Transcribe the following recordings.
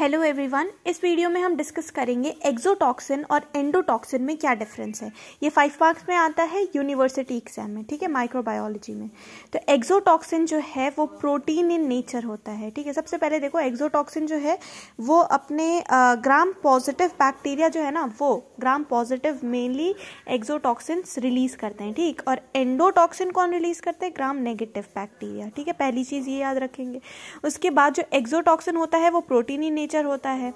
Hello everyone इस video में हम डिस्कस करेंगे एक्सोटॉक्सिन और एंडोटॉक्सिन में क्या डिफरेंस है ये फाइव मार्क्स में आता है यूनिवर्सिटी एग्जाम में ठीक है माइक्रोबायोलॉजी में तो एक्सोटॉक्सिन जो है वो प्रोटीन इन नेचर होता है ठीक है सबसे पहले देखो एक्सोटॉक्सिन जो है वो अपने ग्राम पॉजिटिव बैक्टीरिया जो है ना वो gram positive mainly exotoxin release करते हैं ठीक और एंडोटॉक्सिन कौन रिलीज करते हैं ग्राम नेगेटिव बैक्टीरिया ठीक है पहली चीज़ ये याद रखेंगे उसके बाद जो एक्जोटॉक्सिन होता है वो प्रोटीन इन टेम्परेचर होता है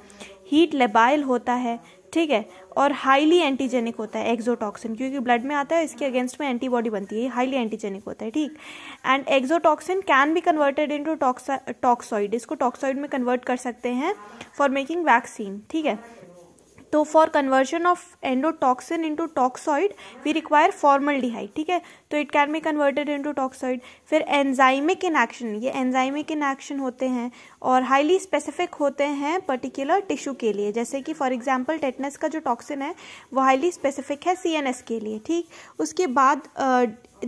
हीट लेबाइल होता है ठीक है और हाईली एंटीजेनिक होता है एक्जोटॉक्सिन क्योंकि ब्लड में आता है इसके अगेंस्ट में एंटीबॉडी बनती है हाईली एंटीजेनिक होता है ठीक and exotoxin can be converted to toxoid इसको टॉक्सॉइड में कन्वर्ट कर सकते हैं फॉर मेकिंग वैक्सीन ठीक है तो for conversion of endotoxin into toxoid we require formaldehyde ठीक है तो it can be converted into toxoid फिर एनजाइमिक इन एक्शन ये एनजाइमिक इन एक्शन होते हैं और हाईली स्पेसिफिक होते हैं पर्टिकुलर टिश्यू के लिए जैसे कि फॉर एग्जाम्पल टेटनेस का जो टॉक्सिन है वो हाईली स्पेसिफिक है सी के लिए ठीक उसके बाद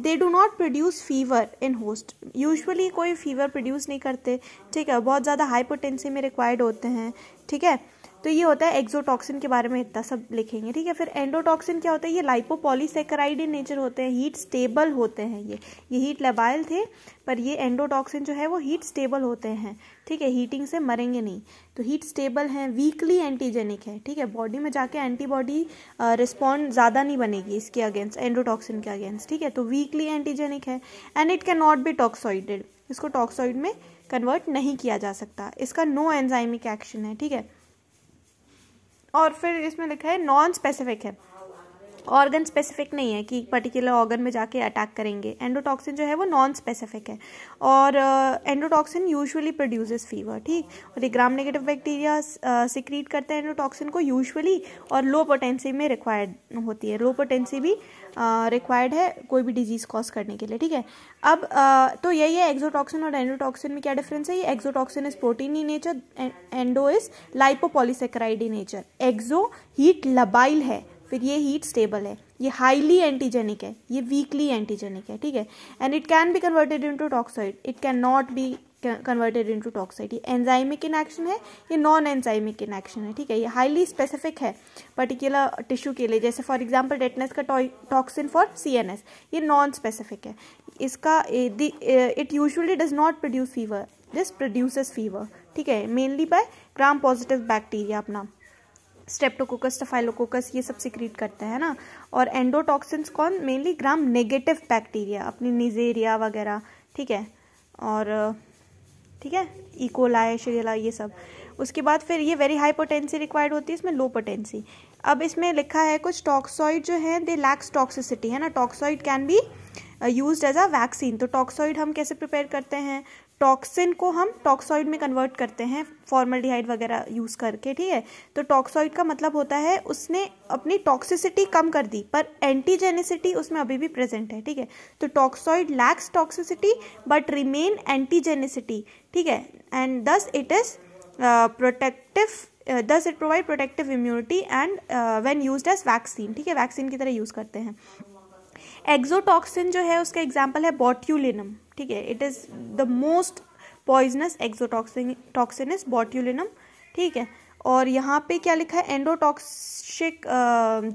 they do not produce fever in host usually कोई फीवर प्रोड्यूस नहीं करते ठीक है बहुत ज़्यादा हाई पोटेंसी में रिक्वायर्ड होते हैं ठीक है तो ये होता है एक्जोटॉक्सिन के बारे में इतना सब लिखेंगे ठीक है फिर एंडोटॉक्सिन क्या होता है ये लाइपोपॉलीसेक्राइड इन नेचर होते हैं हीट स्टेबल होते हैं ये ये हीट लेबाइल थे पर ये एंडोटॉक्सिन जो है वो हीट स्टेबल होते हैं ठीक है हीटिंग से मरेंगे नहीं तो हीट स्टेबल हैं वीकली एंटीजेनिक है ठीक है बॉडी में जाके एंटीबॉडी रिस्पॉन्ड ज़्यादा नहीं बनेगी इसके अगेंस्ट एंडोटॉक्सिन के अगेंस्ट ठीक है तो वीकली एंटीजेनिक है and it can not be toxoided इसको टॉक्सॉइड में कन्वर्ट नहीं किया जा सकता इसका नो एंजाइमिक एक्शन है ठीक है और फिर इसमें लिखा है नॉन स्पेसिफिक है ऑर्गन स्पेसिफिक नहीं है कि पर्टिकुलर ऑर्गन में जाके अटैक करेंगे एंडोटॉक्सिन जो है वो नॉन स्पेसिफिक है और एंडोटॉक्सिन यूजुअली प्रोड्यूसेस फीवर ठीक और ये ग्राम नेगेटिव बैक्टीरिया सिक्रीट करते हैं एंडोटॉक्सिन को यूजुअली और लो पोटेंसी में रिक्वायर्ड होती है लो पोटेंसी भी रिक्वायर्ड uh, है कोई भी डिजीज़ कॉज करने के लिए ठीक है अब uh, तो यही है एक्जोटॉक्सिन और एंडोटॉक्सिन में क्या डिफरेंस है ये exotoxin is protein in nature endo is lipopolysaccharide in nature exo heat labile है फिर ये हीट स्टेबल है ये हाईली एंटीजेनिक है ये वीकली एंटीजेनिक है ठीक है and it can be converted into toxoid it can not be converted into toxoid ये एंजाइमिक इन एक्शन है ये नॉन एंजाइमिक इन एक्शन है ठीक है ये हाईली स्पेसिफिक है पर्टिकुलर टिश्यू के लिए जैसे फॉर एग्जाम्पल डेटनेस का टॉक्सिन फॉर एस ये नॉन स्पेसिफिक है इसका it usually does not produce fever this produces fever ठीक है mainly by gram positive bacteria अपना स्टेप्टोकोकस स्टफाइलोकोकस ये सब सिक्रीट करता है ना और एंडोटॉक्सिन्स कौन मेनली ग्राम नेगेटिव बैक्टीरिया अपनी निजेरिया वगैरह ठीक है और ठीक है इकोला e. शरीला ये सब उसके बाद फिर ये वेरी हाई पोटेंसी रिक्वायर्ड होती है इसमें लो पोटेंसी अब इसमें लिखा है कुछ टॉक्सॉइड जो है दे लैक्स टॉक्सिसिटी है ना toxoid can be use as a vaccine तो टॉक्सॉइड हम कैसे प्रिपेयर करते हैं टॉक्सिन को हम टॉक्सॉइड में कन्वर्ट करते हैं फॉर्मलडिहाइड वगैरह यूज़ करके ठीक है तो टॉक्सॉइड का मतलब होता है उसने अपनी टॉक्सिसिटी कम कर दी पर एंटीजेनिसिटी उसमें अभी भी प्रेजेंट है ठीक है तो toxoid lacks toxicity but remain antigenicity ठीक है and thus it is protective thus it provide protective immunity and when use as vaccine ठीक है वैक्सीन की तरह यूज़ करते हैं एक्जोटॉक्सिन जो है उसका एग्जाम्पल है बॉट्यूलिनम ठीक है it is the most poisonous exotoxin toxin is botulinum ठीक है और यहाँ पे क्या लिखा है एंडोटॉक्सिक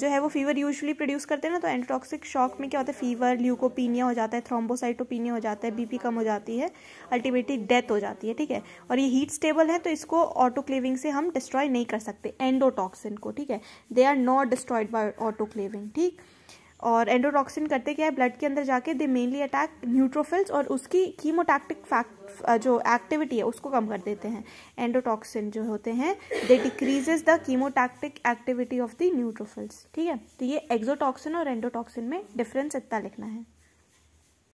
जो है वो फीवर यूजुअली प्रोड्यूस करते हैं ना तो एंडोटॉक्सिक शॉक में क्या होता है फीवर ल्यूकोपीनिया हो जाता है थ्रोम्बोसाइटोपीनिया हो जाता है बीपी कम हो जाती है अल्टीमेटली डेथ हो जाती है ठीक है और ये हीट स्टेबल है तो इसको ऑटोक्लेविंग से हम डिस्ट्रॉय नहीं कर सकते एंडोटॉक्सिन को ठीक है they are not destroyed by autoclaving ठीक और एंडोटॉक्सिन करते क्या है ब्लड के अंदर जाके दे मेनली अटैक न्यूट्रोफिल्स और उसकी कीमोटैक्टिक फैक्ट जो एक्टिविटी है उसको कम कर देते हैं एंडोटॉक्सिन जो होते हैं they decreases the chemotactic activity of the neutrophils ठीक है तो ये एक्जोटॉक्सिन और एंडोटॉक्सिन में डिफरेंस इतना लिखना है